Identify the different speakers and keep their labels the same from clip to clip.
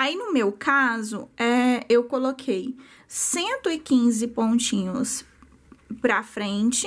Speaker 1: Aí, no meu caso, é, eu coloquei 115 pontinhos para frente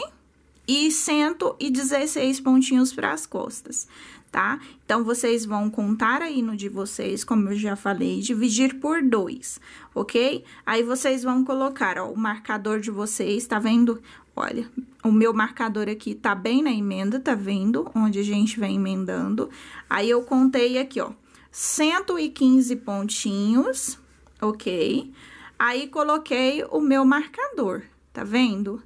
Speaker 1: e 116 pontinhos para as costas tá? Então, vocês vão contar aí no de vocês, como eu já falei, dividir por dois, ok? Aí, vocês vão colocar, ó, o marcador de vocês, tá vendo? Olha, o meu marcador aqui tá bem na emenda, tá vendo? Onde a gente vem emendando. Aí, eu contei aqui, ó, 115 pontinhos, ok? Aí, coloquei o meu marcador, tá vendo?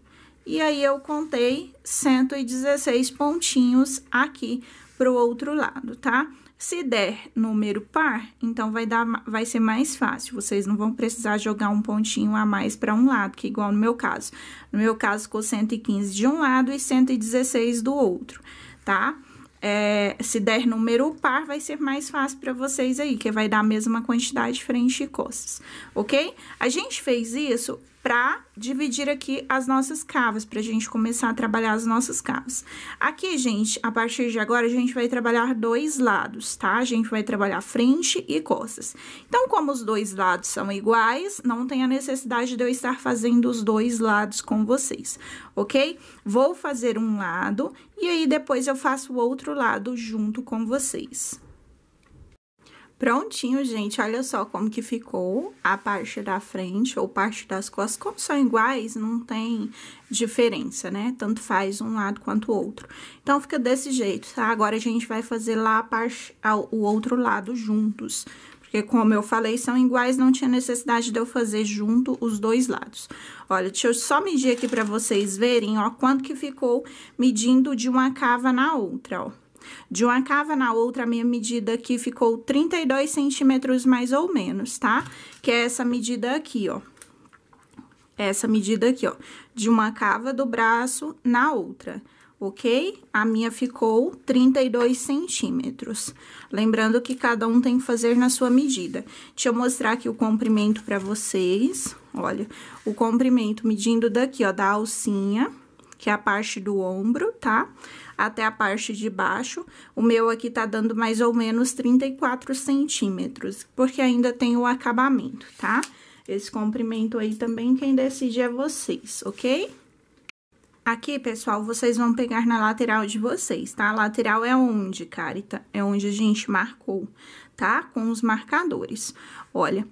Speaker 1: E aí, eu contei 116 pontinhos aqui para o outro lado, tá? Se der número par, então vai dar vai ser mais fácil. Vocês não vão precisar jogar um pontinho a mais para um lado, que é igual no meu caso. No meu caso ficou 115 de um lado e 116 do outro, tá? É, se der número par, vai ser mais fácil para vocês aí, que vai dar a mesma quantidade frente e costas, ok? A gente fez isso para dividir aqui as nossas cavas, para a gente começar a trabalhar as nossas cavas. Aqui, gente, a partir de agora, a gente vai trabalhar dois lados, tá? A gente vai trabalhar frente e costas. Então, como os dois lados são iguais, não tem a necessidade de eu estar fazendo os dois lados com vocês, ok? Vou fazer um lado e aí depois eu faço o outro lado junto com vocês. Prontinho, gente, olha só como que ficou a parte da frente ou parte das costas. Como são iguais, não tem diferença, né? Tanto faz um lado quanto o outro. Então, fica desse jeito, tá? Agora, a gente vai fazer lá a parte, o outro lado juntos. Porque, como eu falei, são iguais, não tinha necessidade de eu fazer junto os dois lados. Olha, deixa eu só medir aqui pra vocês verem, ó, quanto que ficou medindo de uma cava na outra, ó. De uma cava na outra, a minha medida aqui ficou 32 centímetros mais ou menos, tá? Que é essa medida aqui, ó. É essa medida aqui, ó. De uma cava do braço na outra ok? A minha ficou 32 centímetros. Lembrando que cada um tem que fazer na sua medida. Deixa eu mostrar aqui o comprimento para vocês. Olha, o comprimento medindo daqui, ó, da alcinha que é a parte do ombro, tá? Até a parte de baixo. O meu aqui tá dando mais ou menos 34 centímetros, porque ainda tem o acabamento, tá? Esse comprimento aí também quem decide é vocês, ok? Aqui, pessoal, vocês vão pegar na lateral de vocês, tá? A lateral é onde, Carita? É onde a gente marcou, tá? Com os marcadores. Olha,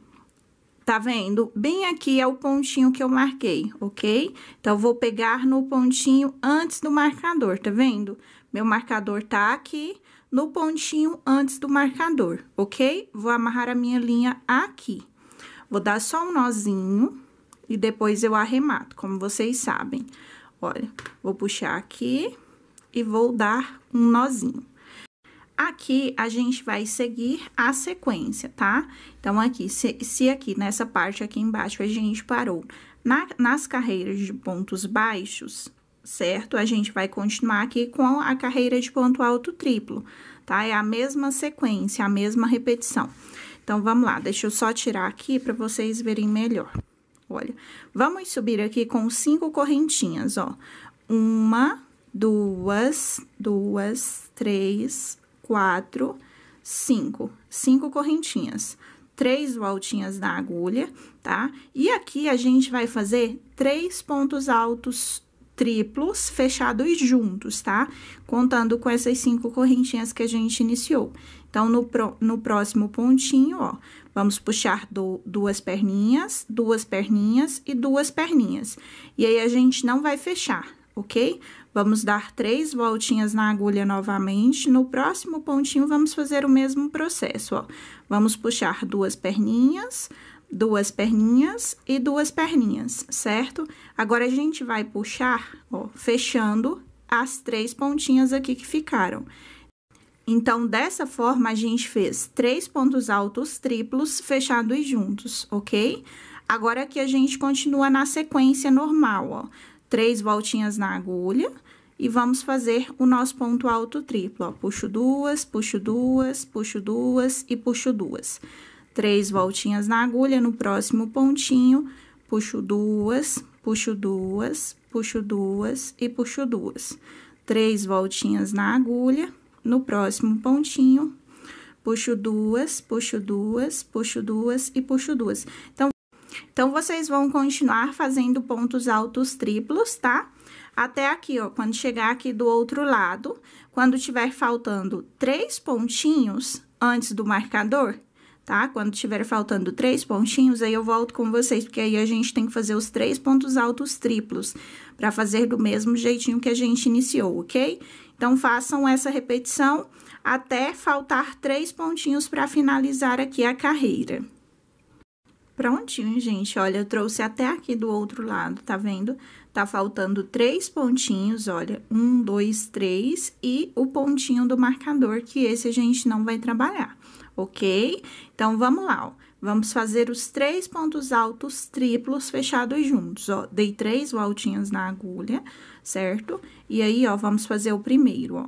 Speaker 1: Tá vendo? Bem aqui é o pontinho que eu marquei, ok? Então, vou pegar no pontinho antes do marcador, tá vendo? Meu marcador tá aqui no pontinho antes do marcador, ok? Vou amarrar a minha linha aqui. Vou dar só um nozinho e depois eu arremato, como vocês sabem. Olha, vou puxar aqui e vou dar um nozinho. Aqui, a gente vai seguir a sequência, tá? Então, aqui, se, se aqui, nessa parte aqui embaixo, a gente parou na, nas carreiras de pontos baixos, certo? A gente vai continuar aqui com a carreira de ponto alto triplo, tá? É a mesma sequência, a mesma repetição. Então, vamos lá, deixa eu só tirar aqui para vocês verem melhor. Olha, vamos subir aqui com cinco correntinhas, ó. Uma, duas, duas, três, quatro, cinco. Cinco correntinhas. Três voltinhas na agulha, tá? E aqui a gente vai fazer três pontos altos triplos fechados juntos, tá? Contando com essas cinco correntinhas que a gente iniciou. Então, no, pro, no próximo pontinho, ó, vamos puxar do, duas perninhas, duas perninhas e duas perninhas. E aí, a gente não vai fechar, ok? Vamos dar três voltinhas na agulha novamente. No próximo pontinho, vamos fazer o mesmo processo, ó. Vamos puxar duas perninhas, duas perninhas e duas perninhas, certo? Agora, a gente vai puxar, ó, fechando as três pontinhas aqui que ficaram. Então, dessa forma, a gente fez três pontos altos triplos fechados juntos, ok? Agora, aqui a gente continua na sequência normal, ó três voltinhas na agulha e vamos fazer o nosso ponto alto triplo, ó. Puxo duas, puxo duas, puxo duas e puxo duas. Três voltinhas na agulha, no próximo pontinho, puxo duas, puxo duas, puxo duas e puxo duas. Três voltinhas na agulha, no próximo pontinho, puxo duas, puxo duas, puxo duas e puxo duas. Então, então, vocês vão continuar fazendo pontos altos triplos, tá? Até aqui, ó, quando chegar aqui do outro lado, quando tiver faltando três pontinhos antes do marcador, tá? Quando tiver faltando três pontinhos, aí eu volto com vocês, porque aí a gente tem que fazer os três pontos altos triplos, para fazer do mesmo jeitinho que a gente iniciou, ok? Então, façam essa repetição até faltar três pontinhos para finalizar aqui a carreira prontinho, gente. Olha, eu trouxe até aqui do outro lado, tá vendo? Tá faltando três pontinhos, olha. Um, dois, três e o pontinho do marcador, que esse a gente não vai trabalhar, ok? Então, vamos lá, ó. Vamos fazer os três pontos altos triplos fechados juntos, ó. Dei três voltinhas na agulha, certo? E aí, ó, vamos fazer o primeiro, ó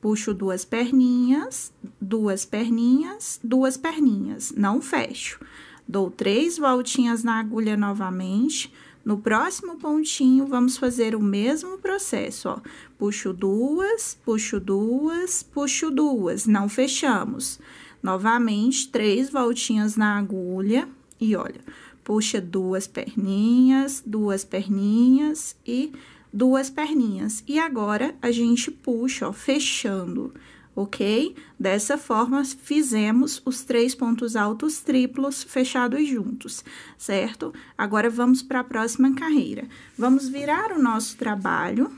Speaker 1: puxo duas perninhas, duas perninhas, duas perninhas, não fecho. Dou três voltinhas na agulha novamente. No próximo pontinho, vamos fazer o mesmo processo, ó. Puxo duas, puxo duas, puxo duas, não fechamos. Novamente, três voltinhas na agulha e olha, puxa duas perninhas, duas perninhas e duas perninhas. E agora, a gente puxa, ó, fechando. Fechando ok? Dessa forma, fizemos os três pontos altos triplos fechados juntos, certo? Agora, vamos para a próxima carreira. Vamos virar o nosso trabalho,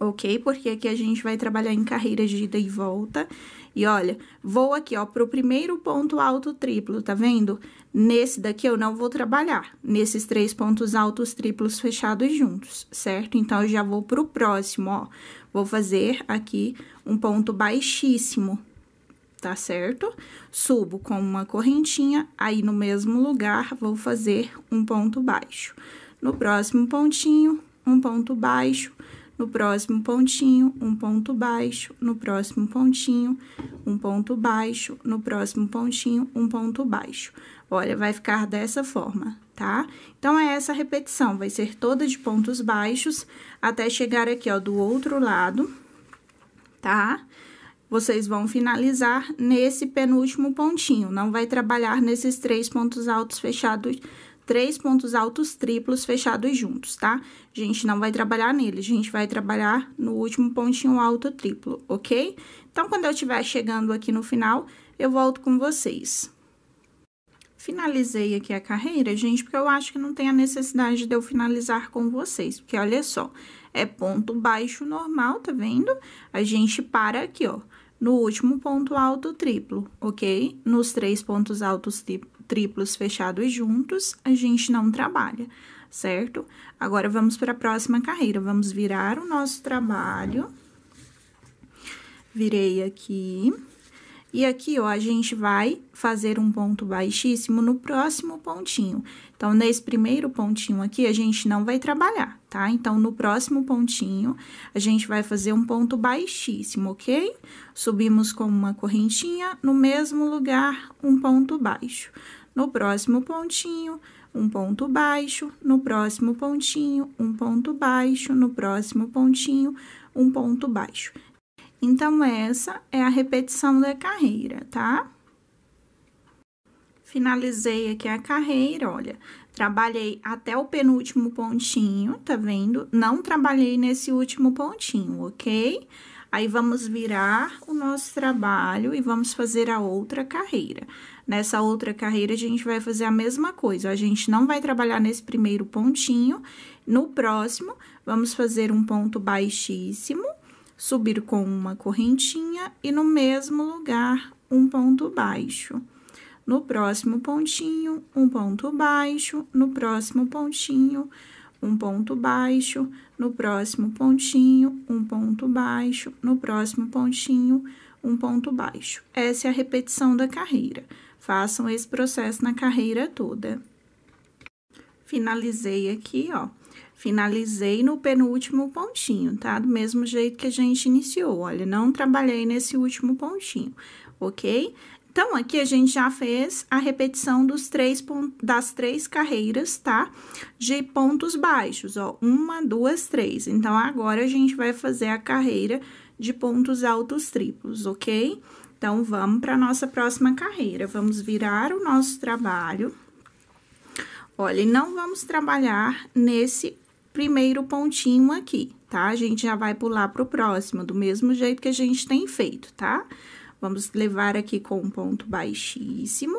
Speaker 1: ok? Porque aqui a gente vai trabalhar em carreiras de ida e volta. E olha, vou aqui, ó, para o primeiro ponto alto triplo, tá vendo? Nesse daqui eu não vou trabalhar, nesses três pontos altos triplos fechados juntos, certo? Então, eu já vou para o próximo, ó Vou fazer aqui um ponto baixíssimo, tá certo? Subo com uma correntinha, aí no mesmo lugar vou fazer um ponto baixo. No próximo pontinho, um ponto baixo, no próximo pontinho, um ponto baixo, no próximo pontinho, um ponto baixo, no próximo pontinho, um ponto baixo. Olha, vai ficar dessa forma, tá? Então, é essa repetição, vai ser toda de pontos baixos até chegar aqui, ó, do outro lado, tá? Vocês vão finalizar nesse penúltimo pontinho, não vai trabalhar nesses três pontos altos fechados três pontos altos triplos fechados juntos, tá? A gente não vai trabalhar nele, a gente vai trabalhar no último pontinho alto triplo, ok? Então, quando eu estiver chegando aqui no final, eu volto com vocês. Finalizei aqui a carreira, gente, porque eu acho que não tem a necessidade de eu finalizar com vocês, porque olha só, é ponto baixo normal, tá vendo? A gente para aqui, ó, no último ponto alto triplo, ok? Nos três pontos altos triplos triplos fechados juntos, a gente não trabalha, certo? Agora, vamos para a próxima carreira. Vamos virar o nosso trabalho. Virei aqui. E aqui, ó, a gente vai fazer um ponto baixíssimo no próximo pontinho. Então, nesse primeiro pontinho aqui, a gente não vai trabalhar, tá? Então, no próximo pontinho, a gente vai fazer um ponto baixíssimo, ok? Subimos com uma correntinha, no mesmo lugar, um ponto baixo no próximo pontinho, um ponto baixo, no próximo pontinho, um ponto baixo, no próximo pontinho, um ponto baixo. Então, essa é a repetição da carreira, tá? Finalizei aqui a carreira, olha, trabalhei até o penúltimo pontinho, tá vendo? Não trabalhei nesse último pontinho, ok? Ok? Aí, vamos virar o nosso trabalho e vamos fazer a outra carreira. Nessa outra carreira, a gente vai fazer a mesma coisa. A gente não vai trabalhar nesse primeiro pontinho. No próximo, vamos fazer um ponto baixíssimo, subir com uma correntinha e no mesmo lugar, um ponto baixo. No próximo pontinho, um ponto baixo. No próximo pontinho, um um ponto baixo, no próximo pontinho, um ponto baixo, no próximo pontinho, um ponto baixo. Essa é a repetição da carreira. Façam esse processo na carreira toda. Finalizei aqui, ó. Finalizei no penúltimo pontinho, tá? Do mesmo jeito que a gente iniciou, olha, não trabalhei nesse último pontinho, ok? Então, aqui a gente já fez a repetição dos três, das três carreiras, tá? De pontos baixos, ó, uma, duas, três. Então, agora a gente vai fazer a carreira de pontos altos triplos, ok? Então, vamos para a nossa próxima carreira. Vamos virar o nosso trabalho. Olha, não vamos trabalhar nesse primeiro pontinho aqui, tá? A gente já vai pular pro próximo, do mesmo jeito que a gente tem feito, tá? Tá? Vamos levar aqui com um ponto baixíssimo,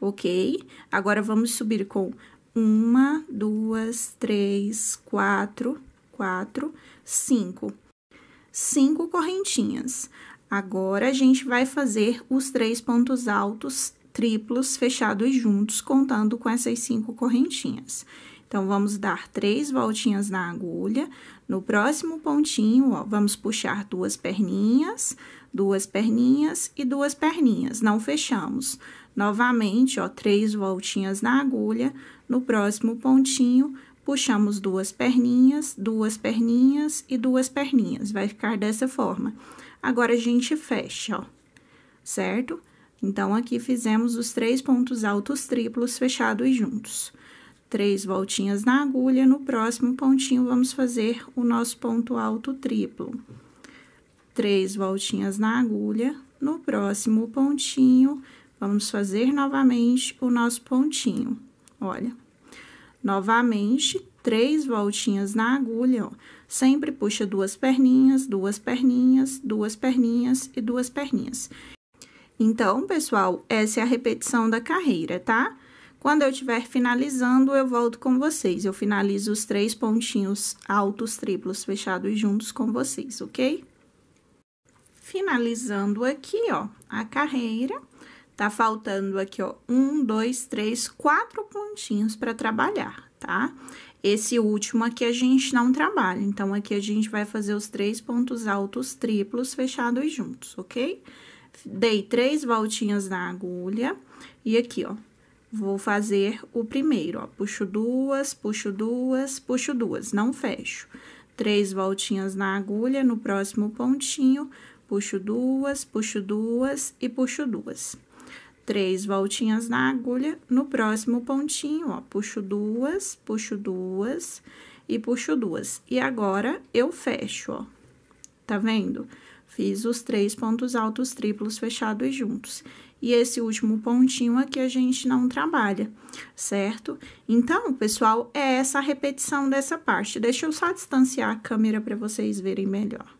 Speaker 1: ok? Agora, vamos subir com uma, duas, três, quatro, quatro, cinco. Cinco correntinhas. Agora, a gente vai fazer os três pontos altos triplos fechados juntos, contando com essas cinco correntinhas. Então, vamos dar três voltinhas na agulha. No próximo pontinho, ó, vamos puxar duas perninhas, duas perninhas e duas perninhas. Não fechamos. Novamente, ó, três voltinhas na agulha. No próximo pontinho, puxamos duas perninhas, duas perninhas e duas perninhas. Vai ficar dessa forma. Agora, a gente fecha, ó, certo? Então, aqui fizemos os três pontos altos triplos fechados juntos três voltinhas na agulha, no próximo pontinho vamos fazer o nosso ponto alto triplo. Três voltinhas na agulha, no próximo pontinho vamos fazer novamente o nosso pontinho. Olha, novamente, três voltinhas na agulha, ó. Sempre puxa duas perninhas, duas perninhas, duas perninhas e duas perninhas. Então, pessoal, essa é a repetição da carreira, tá? Quando eu estiver finalizando, eu volto com vocês. Eu finalizo os três pontinhos altos triplos fechados juntos com vocês, ok? Finalizando aqui, ó, a carreira. Tá faltando aqui, ó, um, dois, três, quatro pontinhos para trabalhar, tá? Esse último aqui a gente não trabalha, então aqui a gente vai fazer os três pontos altos triplos fechados juntos, ok? Dei três voltinhas na agulha e aqui, ó, Vou fazer o primeiro, ó, puxo duas, puxo duas, puxo duas, não fecho. Três voltinhas na agulha, no próximo pontinho, puxo duas, puxo duas e puxo duas. Três voltinhas na agulha, no próximo pontinho, ó, puxo duas, puxo duas e puxo duas. E agora, eu fecho, ó, tá vendo? Fiz os três pontos altos triplos fechados juntos e esse último pontinho aqui é a gente não trabalha, certo? Então, pessoal, é essa a repetição dessa parte. Deixa eu só distanciar a câmera para vocês verem melhor.